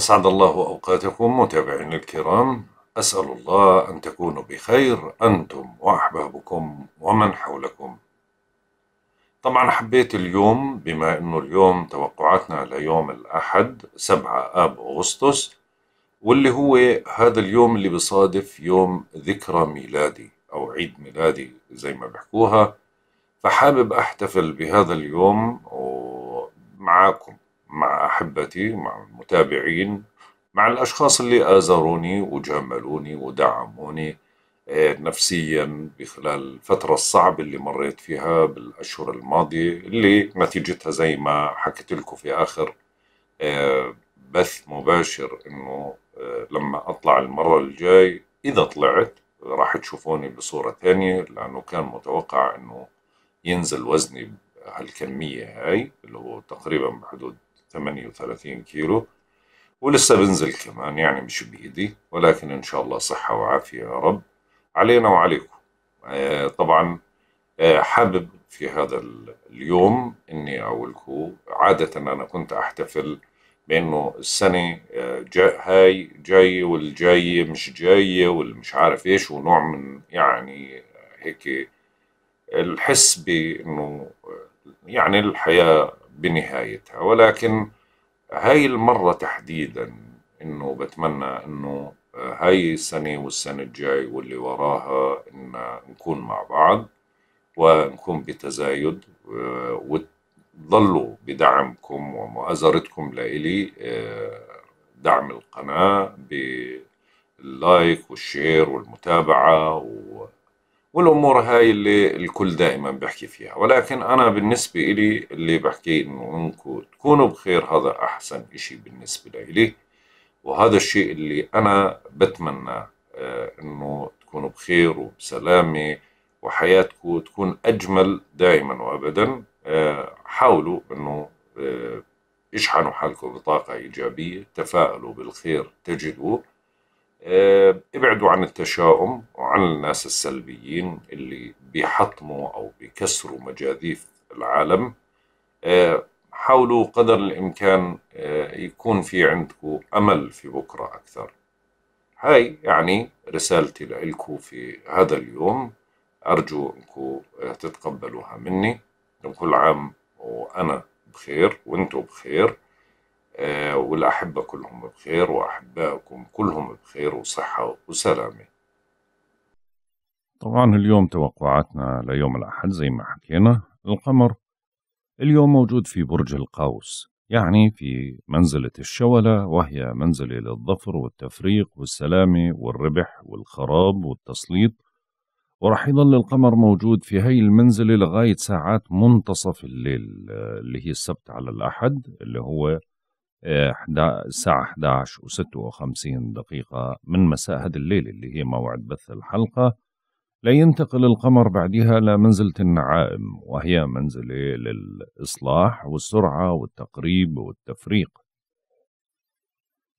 أسعد الله أوقاتكم متابعين الكرام أسأل الله أن تكونوا بخير أنتم وأحبابكم ومن حولكم طبعا حبيت اليوم بما أنه اليوم توقعاتنا ليوم الأحد 7 آب أغسطس واللي هو هذا اليوم اللي بصادف يوم ذكرى ميلادي أو عيد ميلادي زي ما بحكوها فحابب أحتفل بهذا اليوم معاكم مع أحبتي مع المتابعين مع الأشخاص اللي آزروني وجاملوني ودعموني آه، نفسيا بخلال الفترة الصعبة اللي مريت فيها بالأشهر الماضية اللي نتيجتها زي ما حكيت لكم في آخر آه، بث مباشر إنه آه، لما أطلع المرة الجاي إذا طلعت راح تشوفوني بصورة ثانية لأنه كان متوقع إنه ينزل وزني هالكمية هاي اللي هو تقريبا بحدود 38 كيلو ولسه بنزل كمان يعني مش بإيدي ولكن إن شاء الله صحة وعافية يا رب علينا وعليكم آه، طبعا آه، حابب في هذا اليوم إني أقولكم عادة أنا كنت أحتفل بإنه السنة آه، هاي جاية والجاية مش جاية والمش عارف إيش ونوع من يعني هيك الحس بإنه يعني الحياة بنهايتها ولكن هاي المرة تحديدا انه بتمنى انه هاي السنة والسنة الجاي واللي وراها إن نكون مع بعض ونكون بتزايد آه، وتضلوا بدعمكم ومؤازرتكم لإلي آه، دعم القناة باللايك والشير والمتابعة و والامور هاي اللي الكل دائما بحكي فيها ولكن انا بالنسبه إلي اللي بحكي انه انكم تكونوا بخير هذا احسن اشي بالنسبه لإلي وهذا الشيء اللي انا بتمنى آه، انه تكونوا بخير وبسلامه وحياتكم تكون اجمل دائما وابدا آه، حاولوا انه آه، اشحنوا حالكم بطاقه ايجابيه تفائلوا بالخير تجدوه آه، ابعدوا عن التشاؤم وعن الناس السلبيين اللي بيحطموا أو بيكسروا مجاذيف العالم آه، حاولوا قدر الإمكان آه، يكون في عندكم أمل في بكرة أكثر هاي يعني رسالتي لكم في هذا اليوم أرجو أنكم تتقبلوها مني كل عام وأنا بخير وأنتم بخير آه، والأحبة كلهم بخير وأحبائكم كلهم بخير وصحة وسلامة طبعا اليوم توقعاتنا ليوم الأحد زي ما حكينا القمر اليوم موجود في برج القوس يعني في منزلة الشولة وهي منزلة للظفر والتفريق والسلامة والربح والخراب والتسليط وراح يضل القمر موجود في هاي المنزلة لغاية ساعات منتصف الليل آه، اللي هي السبت على الأحد اللي هو الساعة 11 و56 دقيقة من مساء هذا الليل اللي هي موعد بث الحلقة لا ينتقل القمر بعدها لمنزلة النعائم وهي منزلة إيه؟ للإصلاح والسرعة والتقريب والتفريق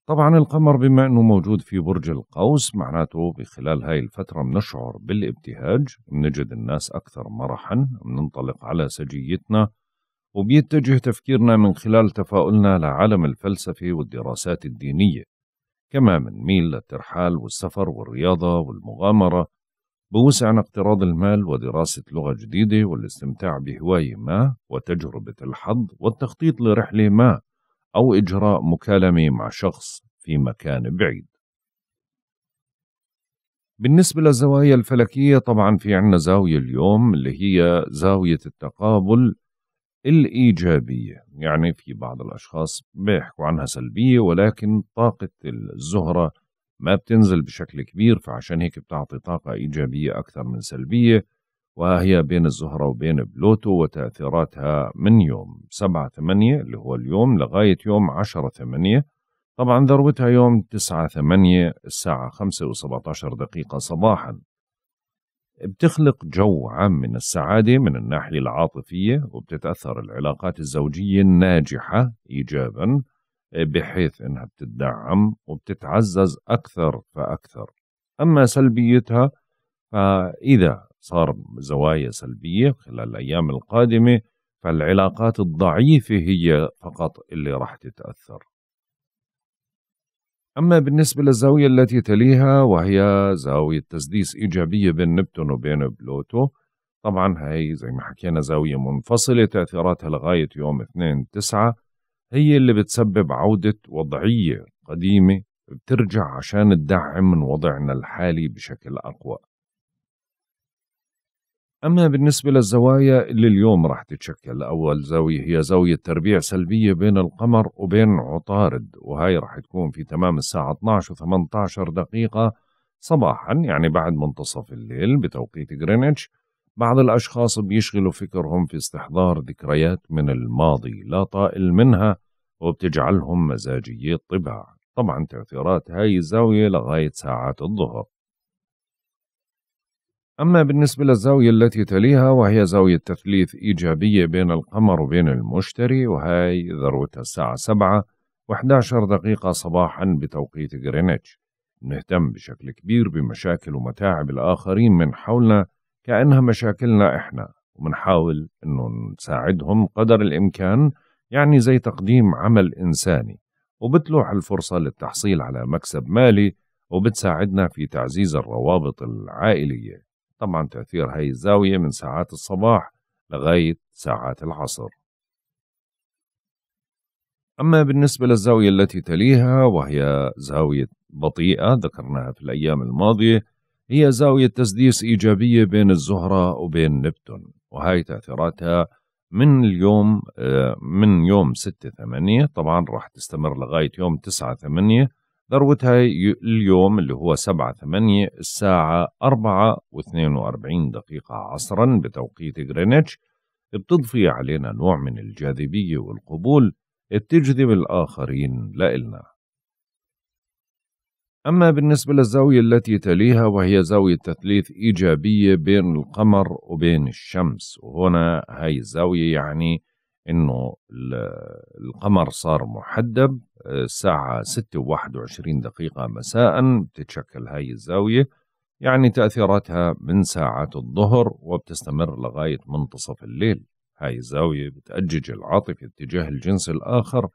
طبعا القمر بما أنه موجود في برج القوس معناته بخلال هاي الفترة بنشعر بالابتهاج بنجد الناس أكثر مرحا بننطلق على سجيتنا وبيتجه تفكيرنا من خلال تفاؤلنا لعالم الفلسفة والدراسات الدينية كما ميل للترحال والسفر والرياضة والمغامرة بوسعنا اقتراض المال ودراسة لغة جديدة والاستمتاع بهواية ما وتجربة الحظ والتخطيط لرحلة ما أو إجراء مكالمة مع شخص في مكان بعيد بالنسبة للزوايا الفلكية طبعا في عنا زاوية اليوم اللي هي زاوية التقابل الإيجابية يعني في بعض الأشخاص بيحكوا عنها سلبية ولكن طاقة الزهرة ما بتنزل بشكل كبير فعشان هيك بتعطي طاقة إيجابية أكثر من سلبية وهي بين الزهرة وبين بلوتو وتأثيراتها من يوم 7 8 اللي هو اليوم لغاية يوم 10 8 طبعا ذروتها يوم 9 8 الساعة 5 و17 دقيقة صباحا بتخلق جو عام من السعادة من الناحية العاطفية وبتتأثر العلاقات الزوجية الناجحة إيجابا آه، بحيث إنها بتدعم وبتتعزز أكثر فأكثر أما سلبيتها فإذا صار زوايا سلبية خلال الأيام القادمة فالعلاقات الضعيفة هي فقط اللي راح تتأثر أما بالنسبة للزاوية التي تليها وهي زاوية تسديس إيجابية بين نبتون وبين بلوتو طبعا هي زي ما حكينا زاوية منفصلة تأثيراتها لغاية يوم 2 9 هي اللي بتسبب عودة وضعية قديمة بترجع عشان تدعم من وضعنا الحالي بشكل أقوى أما بالنسبة للزوايا اللي اليوم راح تتشكل أول زاوية هي زاوية تربيع سلبية بين القمر وبين عطارد وهي راح تكون في تمام الساعة 12 و 18 دقيقة صباحا يعني بعد منتصف الليل بتوقيت غرينتش بعض الأشخاص بيشغلوا فكرهم في استحضار ذكريات من الماضي لا طائل منها وبتجعلهم مزاجية الطباع طبعا تأثيرات هاي الزاوية لغاية ساعات الظهر أما بالنسبة للزاوية التي تليها وهي زاوية تثليث إيجابية بين القمر وبين المشتري وهي ذروتها الساعة 7 و11 دقيقة صباحا بتوقيت غرينتش نهتم بشكل كبير بمشاكل ومتاعب الآخرين من حولنا كأنها مشاكلنا إحنا ومنحاول إنه نساعدهم قدر الإمكان يعني زي تقديم عمل إنساني وبتلوح الفرصة للتحصيل على مكسب مالي وبتساعدنا في تعزيز الروابط العائلية طبعا تأثير هاي الزاوية من ساعات الصباح لغاية ساعات العصر أما بالنسبة للزاوية التي تليها وهي زاوية بطيئة ذكرناها في الأيام الماضية هي زاوية تسديس إيجابية بين الزهرة وبين نبتون وهي تأثيراتها من اليوم آه، من يوم 6 8 طبعا راح تستمر لغاية يوم 9 8 ذروتها اليوم اللي هو سبعة ثمانية الساعة أربعة واثنين وأربعين دقيقة عصرا بتوقيت غرينتش بتضفي علينا نوع من الجاذبية والقبول بتجذب الآخرين لإلنا أما بالنسبة للزاوية التي تليها وهي زاوية تثليث إيجابية بين القمر وبين الشمس وهنا هاي الزاوية يعني انه القمر صار محدب آه، الساعة ستة وواحد وعشرين دقيقة مساء بتتشكل هاي الزاوية يعني تأثيراتها من ساعات الظهر وبتستمر لغاية منتصف الليل هاي الزاوية بتأجج العاطفة اتجاه الجنس الآخر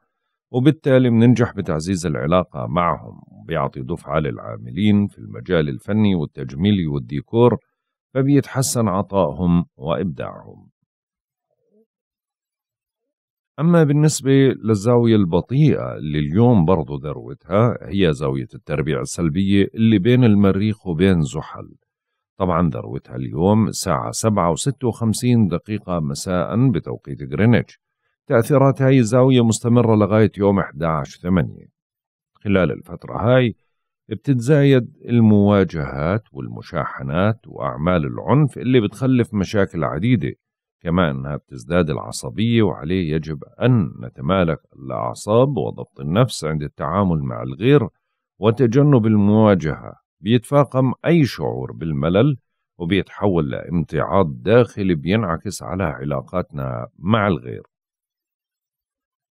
وبالتالي بننجح بتعزيز العلاقة معهم بيعطي دفعة للعاملين في المجال الفني والتجميلي والديكور فبيتحسن عطائهم وإبداعهم أما بالنسبة للزاوية البطيئة اللي اليوم برضو ذروتها هي زاوية التربيع السلبية اللي بين المريخ وبين زحل طبعا ذروتها اليوم الساعة 7 و56 دقيقة مساء بتوقيت غرينتش تأثيرات هاي الزاوية مستمرة لغاية يوم 11 8 خلال الفترة هاي بتتزايد المواجهات والمشاحنات وأعمال العنف اللي بتخلف مشاكل عديدة كما أنها بتزداد العصبية وعليه يجب أن نتمالك الأعصاب وضبط النفس عند التعامل مع الغير وتجنب المواجهة بيتفاقم أي شعور بالملل وبيتحول لامتعاض داخلي بينعكس على علاقاتنا مع الغير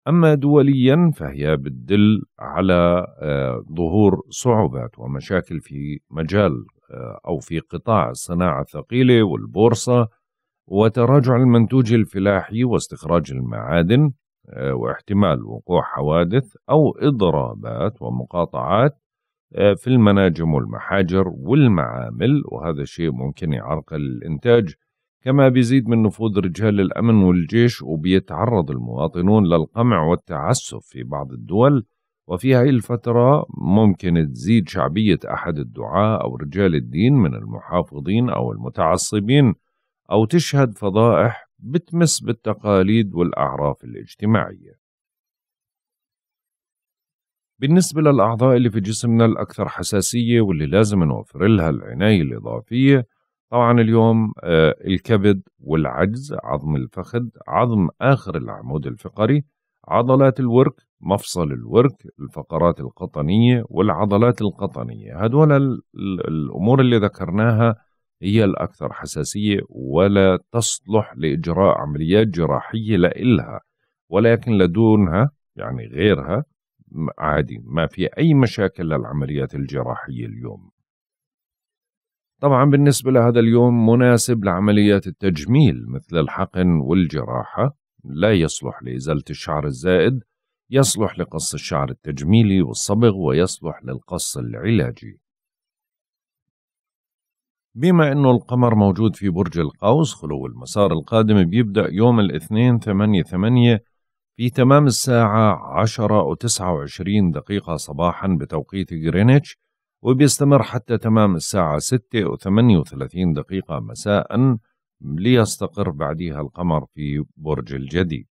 أما دوليا فهي بتدل على آه، ظهور صعوبات ومشاكل في مجال آه، أو في قطاع الصناعة الثقيلة والبورصة وتراجع المنتوج الفلاحي واستخراج المعادن آه، واحتمال وقوع حوادث أو إضرابات ومقاطعات آه، في المناجم والمحاجر والمعامل وهذا الشيء ممكن يعرقل الإنتاج كما بيزيد من نفوذ رجال الأمن والجيش وبيتعرض المواطنون للقمع والتعسف في بعض الدول وفي هاي الفترة ممكن تزيد شعبية أحد الدعاة أو رجال الدين من المحافظين أو المتعصبين أو تشهد فضائح بتمس بالتقاليد والأعراف الاجتماعية بالنسبة للأعضاء اللي في جسمنا الأكثر حساسية واللي لازم نوفر لها العناية الإضافية طبعا اليوم آه، الكبد والعجز عظم الفخذ عظم آخر العمود الفقري عضلات الورك مفصل الورك الفقرات القطنية والعضلات القطنية هدول الأمور اللي ذكرناها هي الأكثر حساسية ولا تصلح لإجراء عمليات جراحية لإلها ولكن لدونها يعني غيرها عادي ما في أي مشاكل للعمليات الجراحية اليوم طبعا بالنسبة لهذا اليوم مناسب لعمليات التجميل مثل الحقن والجراحة لا يصلح لإزالة الشعر الزائد يصلح لقص الشعر التجميلي والصبغ ويصلح للقص العلاجي بما أنه القمر موجود في برج القوس خلو المسار القادم بيبدأ يوم الاثنين 8 8 في تمام الساعة 10 و29 دقيقة صباحا بتوقيت غرينتش وبيستمر حتى تمام الساعة 6 و38 دقيقة مساء ليستقر بعدها القمر في برج الجدي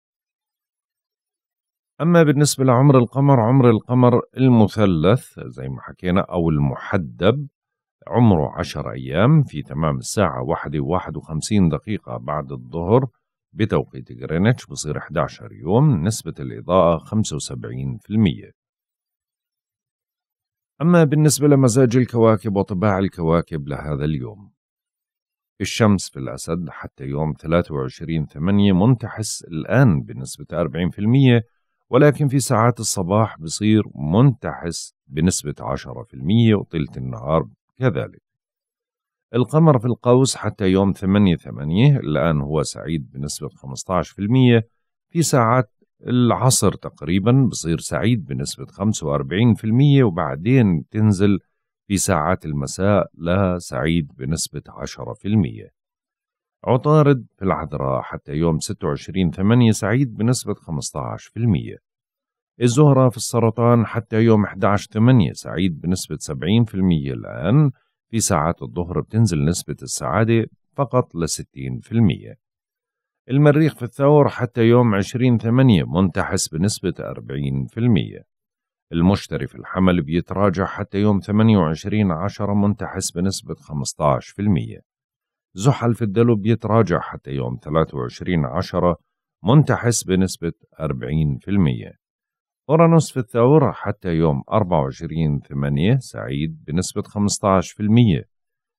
أما بالنسبة لعمر القمر عمر القمر المثلث زي ما حكينا أو المحدب عمره عشر أيام في تمام الساعة واحدة وواحد وخمسين دقيقة بعد الظهر بتوقيت غرينتش بصير 11 يوم نسبة الإضاءة 75% أما بالنسبة لمزاج الكواكب وطباع الكواكب لهذا اليوم الشمس في الأسد حتى يوم 23 8 منتحس الآن بنسبة 40% ولكن في ساعات الصباح بصير منتحس بنسبة 10% وطيلة النهار كذلك القمر في القوس حتى يوم 8 8 الآن هو سعيد بنسبة 15% في ساعات العصر تقريبا بصير سعيد بنسبة 45% وبعدين تنزل في ساعات المساء لا سعيد بنسبة 10% عطارد في العذراء حتى يوم 26 8 سعيد بنسبة 15% الزهرة في السرطان حتى يوم 11/8 سعيد بنسبة 70% الآن في ساعات الظهر بتنزل نسبة السعادة فقط ل 60% المريخ في الثور حتى يوم 20/8 منتحس بنسبة 40% المشتري في الحمل بيتراجع حتى يوم 28 عشرة منتحس بنسبة 15% زحل في الدلو بيتراجع حتى يوم 23 عشرة منتحس بنسبة 40% أورانوس في الثور حتى يوم 24/8 سعيد بنسبة 15%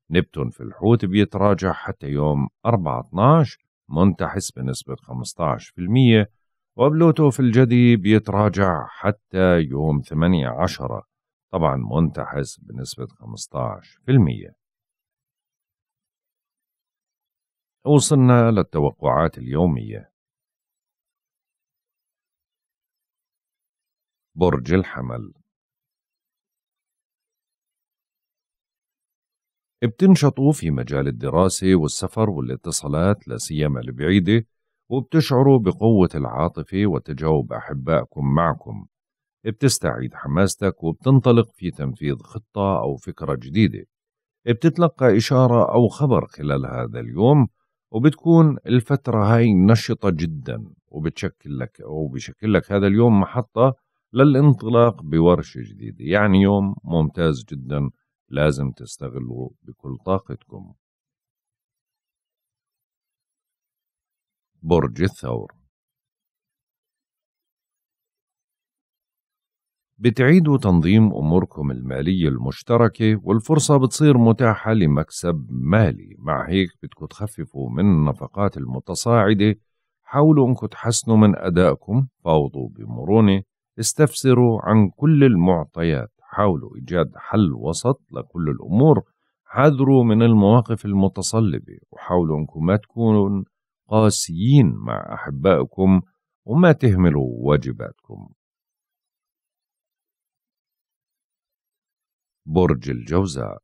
نبتون في الحوت بيتراجع حتى يوم 4/12 منتحس بنسبة 15% وبلوتو في الجدي بيتراجع حتى يوم 8/10 طبعا منتحس بنسبة 15% وصلنا للتوقعات اليومية برج الحمل بتنشطوا في مجال الدراسة والسفر والاتصالات لا سيما البعيدة وبتشعروا بقوة العاطفة وتجاوب أحبائكم معكم بتستعيد حماستك وبتنطلق في تنفيذ خطة أو فكرة جديدة بتتلقى إشارة أو خبر خلال هذا اليوم وبتكون الفترة هاي نشطة جدا وبتشكل لك أو بشكل لك هذا اليوم محطة للانطلاق بورشة جديدة يعني يوم ممتاز جدا لازم تستغلوا بكل طاقتكم برج الثور بتعيدوا تنظيم أموركم المالية المشتركة والفرصة بتصير متاحة لمكسب مالي مع هيك بدكم تخففوا من النفقات المتصاعدة حاولوا أنكم تحسنوا من أدائكم فاوضوا بمرونة استفسروا عن كل المعطيات حاولوا إيجاد حل وسط لكل الأمور حذروا من المواقف المتصلبة وحاولوا أنكم ما تكونوا قاسيين مع أحبائكم وما تهملوا واجباتكم برج الجوزاء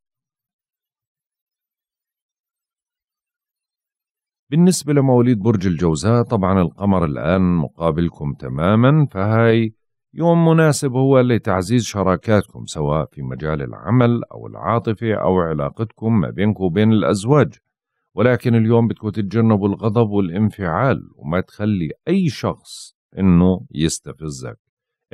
بالنسبة لمواليد برج الجوزاء طبعا القمر الآن مقابلكم تماما فهاي يوم مناسب هو لتعزيز شراكاتكم سواء في مجال العمل أو العاطفة أو علاقتكم ما بينكم وبين الأزواج ولكن اليوم بدكم تتجنبوا الغضب والانفعال وما تخلي أي شخص إنه يستفزك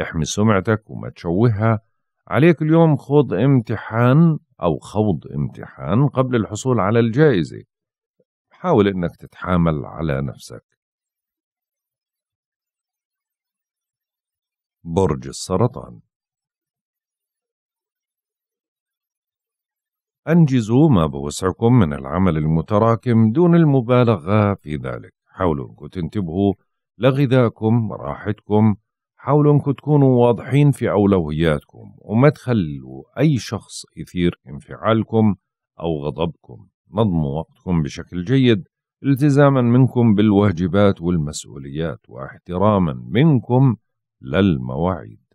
احمي سمعتك وما تشوهها عليك اليوم خوض امتحان أو خوض امتحان قبل الحصول على الجائزة حاول إنك تتحامل على نفسك برج السرطان أنجزوا ما بوسعكم من العمل المتراكم دون المبالغة في ذلك حاولوا أنكم تنتبهوا لغذائكم راحتكم حاولوا أنكم تكونوا واضحين في أولوياتكم وما تخلوا أي شخص يثير انفعالكم أو غضبكم نظموا وقتكم بشكل جيد التزاما منكم بالواجبات والمسؤوليات واحتراما منكم لا المواعيد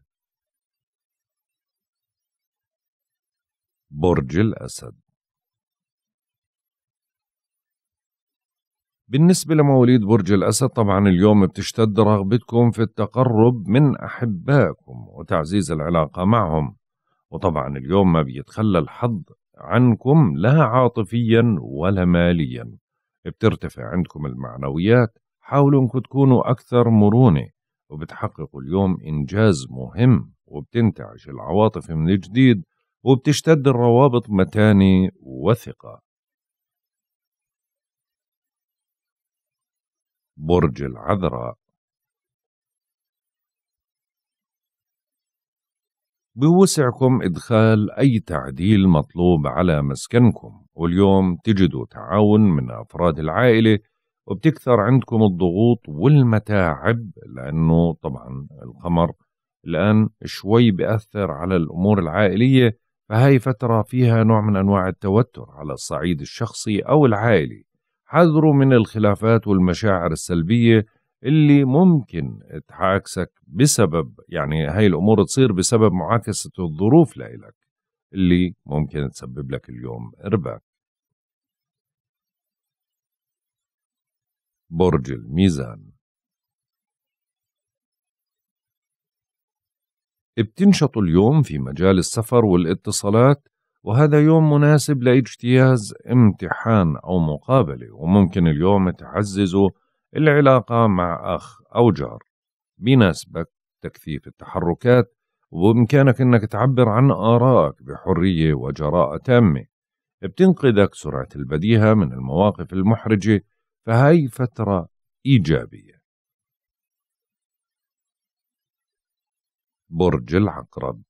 برج الأسد بالنسبة لمواليد برج الأسد طبعا اليوم بتشتد رغبتكم في التقرب من أحبائكم وتعزيز العلاقة معهم وطبعا اليوم ما بيتخلى الحظ عنكم لا عاطفيا ولا ماليا بترتفع عندكم المعنويات حاولوا انكم تكونوا أكثر مرونة وبتحققوا اليوم إنجاز مهم وبتنتعش العواطف من جديد وبتشتد الروابط متانة وثقة برج العذراء بوسعكم إدخال أي تعديل مطلوب على مسكنكم واليوم تجدوا تعاون من أفراد العائلة وبتكثر عندكم الضغوط والمتاعب لأنه طبعا القمر الآن شوي بأثر على الأمور العائلية فهي فترة فيها نوع من أنواع التوتر على الصعيد الشخصي أو العائلي حذروا من الخلافات والمشاعر السلبية اللي ممكن تعاكسك بسبب يعني هاي الأمور تصير بسبب معاكسة الظروف لإلك اللي ممكن تسبب لك اليوم إرباك برج الميزان بتنشط اليوم في مجال السفر والاتصالات وهذا يوم مناسب لاجتياز امتحان أو مقابلة وممكن اليوم تعزز العلاقة مع أخ أو جار بيناسبك تكثيف التحركات وبإمكانك أنك تعبر عن آرائك بحرية وجراءة تامة بتنقذك سرعة البديهة من المواقف المحرجة فهي فترة إيجابية برج العقرب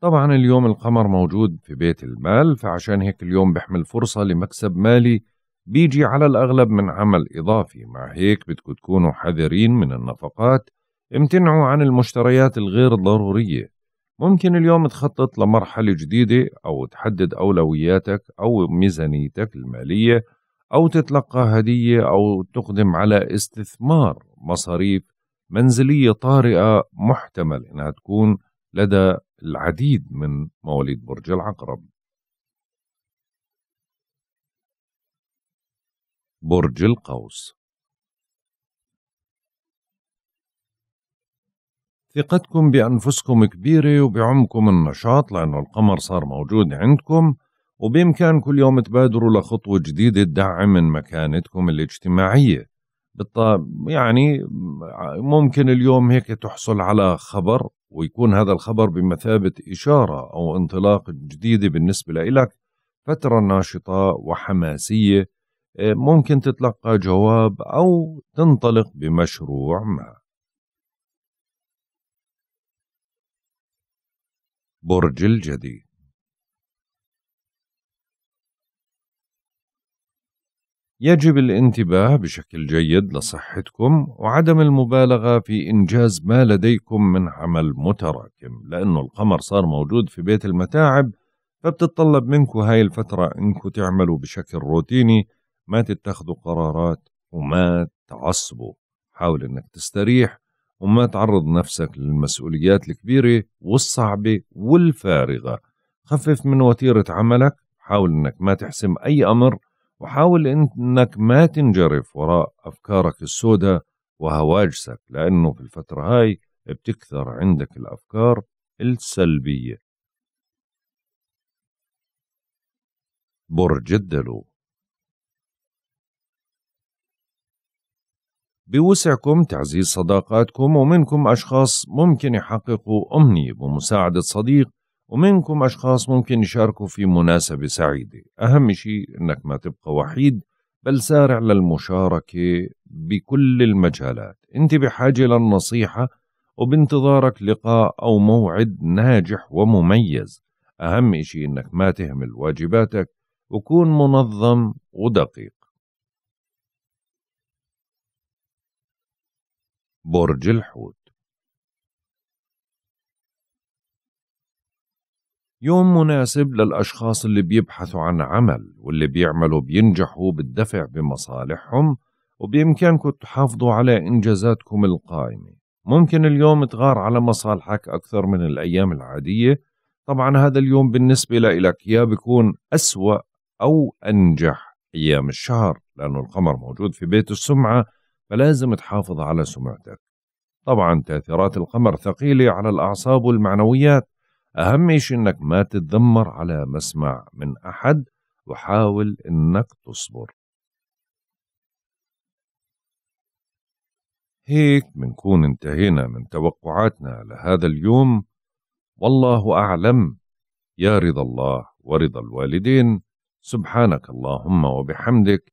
طبعا اليوم القمر موجود في بيت المال فعشان هيك اليوم بيحمل فرصة لمكسب مالي بيجي على الأغلب من عمل إضافي مع هيك بدكم تكونوا حذرين من النفقات امتنعوا عن المشتريات الغير ضرورية ممكن اليوم تخطط لمرحلة جديدة أو تحدد أولوياتك أو ميزانيتك المالية أو تتلقى هدية أو تقدم على استثمار مصاريف منزلية طارئة محتمل إنها تكون لدى العديد من مواليد برج العقرب برج القوس ثقتكم بأنفسكم كبيرة وبعمكم النشاط لأنه القمر صار موجود عندكم وبإمكانكم كل يوم تبادروا لخطوة جديدة تدعم من مكانتكم الاجتماعية بالطبع يعني ممكن اليوم هيك تحصل على خبر ويكون هذا الخبر بمثابة إشارة أو انطلاق جديدة بالنسبة لإلك فترة ناشطة وحماسية آه، ممكن تتلقى جواب أو تنطلق بمشروع ما برج الجدي يجب الانتباه بشكل جيد لصحتكم وعدم المبالغة في إنجاز ما لديكم من عمل متراكم لأنه القمر صار موجود في بيت المتاعب فبتطلب منكم هاي الفترة إنكم تعملوا بشكل روتيني ما تتخذوا قرارات وما تعصبوا حاول إنك تستريح وما تعرض نفسك للمسؤوليات الكبيرة والصعبة والفارغة خفف من وتيرة عملك حاول انك ما تحسم اي امر وحاول انك ما تنجرف وراء افكارك السوداء وهواجسك لانه في الفترة هاي بتكثر عندك الافكار السلبية برج الدلو بوسعكم تعزيز صداقاتكم ومنكم أشخاص ممكن يحققوا أمنية بمساعدة صديق ومنكم أشخاص ممكن يشاركوا في مناسبة سعيدة أهم شيء أنك ما تبقى وحيد بل سارع للمشاركة بكل المجالات أنت بحاجة للنصيحة وبانتظارك لقاء أو موعد ناجح ومميز أهم شيء أنك ما تهمل واجباتك وكون منظم ودقيق برج الحوت يوم مناسب للأشخاص اللي بيبحثوا عن عمل واللي بيعملوا بينجحوا بالدفع بمصالحهم وبإمكانكم تحافظوا على إنجازاتكم القائمة ممكن اليوم تغار على مصالحك أكثر من الأيام العادية طبعا هذا اليوم بالنسبة لإلك يا بيكون أسوأ أو أنجح أيام الشهر لأنه القمر موجود في بيت السمعة فلازم تحافظ على سمعتك طبعا تأثيرات القمر ثقيلة على الأعصاب والمعنويات أهم شيء أنك ما تتذمر على مسمع من أحد وحاول أنك تصبر هيك منكون انتهينا من توقعاتنا لهذا اليوم والله أعلم يا رضا الله ورضا الوالدين سبحانك اللهم وبحمدك